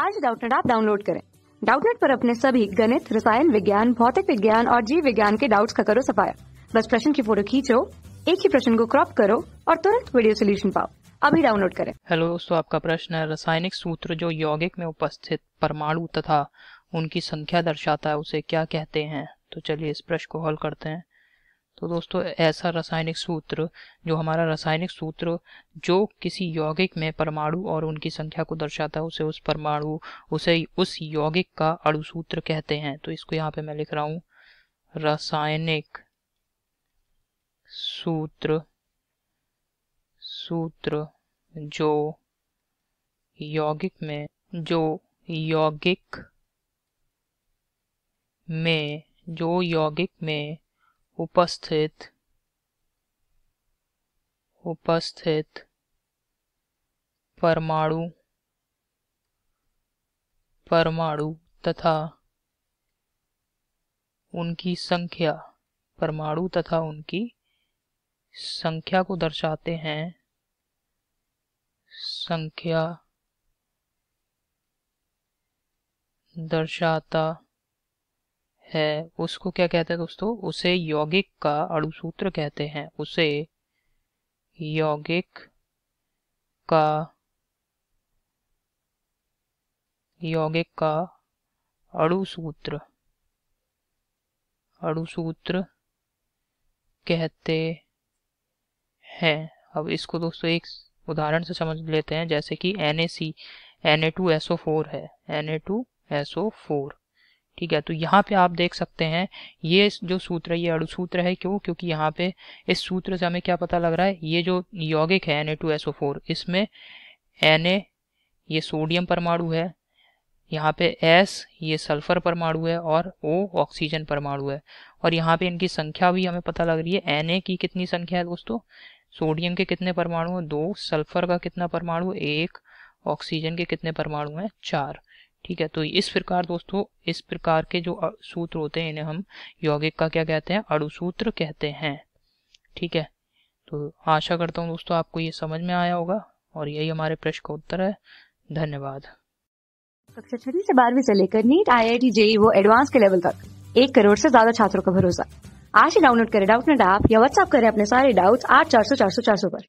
आज डाउटनेट आप डाउनलोड करें डाउटनेट पर अपने सभी गणित रसायन विज्ञान भौतिक विज्ञान और जीव विज्ञान के डाउट्स का करो सफाया बस प्रश्न की फोटो खींचो एक ही प्रश्न को क्रॉप करो और तुरंत वीडियो सोल्यूशन पाओ अभी डाउनलोड करें हेलो तो दोस्तों आपका प्रश्न है रासायनिक सूत्र जो यौगिक में उपस्थित परमाणु तथा उनकी संख्या दर्शाता है उसे क्या कहते हैं तो चलिए इस प्रश्न को हल करते हैं तो दोस्तों ऐसा रासायनिक सूत्र जो हमारा रासायनिक सूत्र जो किसी यौगिक में परमाणु और उनकी संख्या को दर्शाता है उसे उस परमाणु उसे उस यौगिक का अणुसूत्र कहते हैं तो इसको यहाँ पे मैं लिख रहा हूँ रासायनिक सूत्र सूत्र जो यौगिक में जो यौगिक में जो यौगिक में उपस्थित उपस्थित परमाणु परमाणु तथा उनकी संख्या परमाणु तथा उनकी संख्या को दर्शाते हैं संख्या दर्शाता है उसको क्या कहते हैं दोस्तों उसे यौगिक का अणुसूत्र कहते हैं उसे यौगिक का यौगिक का अणुसूत्र अणुसूत्र कहते हैं अब इसको दोस्तों एक उदाहरण से समझ लेते हैं जैसे कि N A C N A two S O four है N A two S O four ठीक है तो यहाँ पे आप देख सकते हैं ये जो सूत्र है ये अड़ुसूत्र है क्यों क्योंकि यहाँ पे इस सूत्र से हमें क्या पता लग रहा है ये जो यौगिक है एन ए टू फोर इसमें एन ए ये सोडियम परमाणु है यहाँ पे एस ये सल्फर परमाणु है और ओ ऑक्सीजन परमाणु है और यहाँ पे इनकी संख्या भी हमें पता लग रही है एन ए की कितनी संख्या है दोस्तों सोडियम के कितने परमाणु हैं दो सल्फर का कितना परमाणु एक ऑक्सीजन के कितने परमाणु हैं चार ठीक है तो इस प्रकार दोस्तों इस प्रकार के जो सूत्र होते हैं इन्हें हम यौगिक का क्या कहते हैं अड़ुसूत्र कहते हैं ठीक है तो आशा करता हूँ दोस्तों आपको ये समझ में आया होगा और यही हमारे प्रश्न का उत्तर है धन्यवाद कक्षा छठी से बारहवीं से लेकर NEET I I T JEE वो एडवांस के लेवल तक एक करोड़ से ज्यादा छात्रों का भरोसा आज ही डाउनलोड करें डाउट नेट ऐप या व्हाट्सएप करें अपने सारे डाउट्स आठ चार सौ चार सौ चार सौ पर